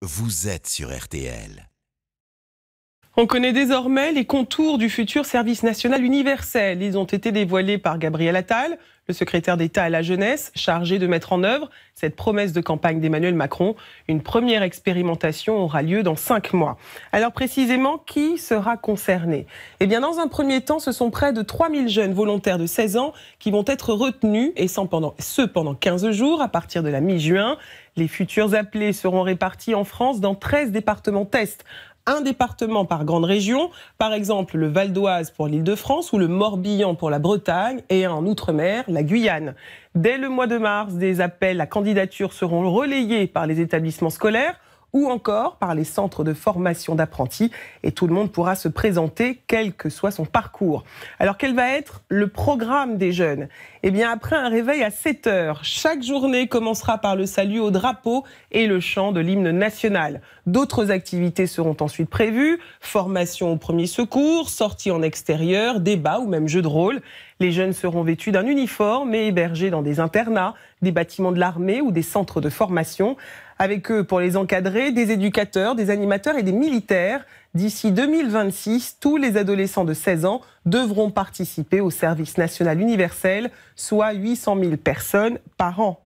Vous êtes sur RTL. On connaît désormais les contours du futur service national universel. Ils ont été dévoilés par Gabriel Attal, le secrétaire d'État à la jeunesse, chargé de mettre en œuvre cette promesse de campagne d'Emmanuel Macron. Une première expérimentation aura lieu dans cinq mois. Alors précisément, qui sera concerné Eh bien, dans un premier temps, ce sont près de 3000 jeunes volontaires de 16 ans qui vont être retenus, et sans ce pendant 15 jours, à partir de la mi-juin. Les futurs appelés seront répartis en France dans 13 départements tests un département par grande région, par exemple le Val d'Oise pour l'Île-de-France ou le Morbihan pour la Bretagne et en Outre-mer la Guyane. Dès le mois de mars, des appels à candidature seront relayés par les établissements scolaires ou encore par les centres de formation d'apprentis. Et tout le monde pourra se présenter, quel que soit son parcours. Alors quel va être le programme des jeunes Eh bien, après un réveil à 7 heures, chaque journée commencera par le salut au drapeau et le chant de l'hymne national. D'autres activités seront ensuite prévues, formation au premier secours, sortie en extérieur, débat ou même jeu de rôle. Les jeunes seront vêtus d'un uniforme et hébergés dans des internats, des bâtiments de l'armée ou des centres de formation. Avec eux, pour les encadrer, des éducateurs, des animateurs et des militaires. D'ici 2026, tous les adolescents de 16 ans devront participer au service national universel, soit 800 000 personnes par an.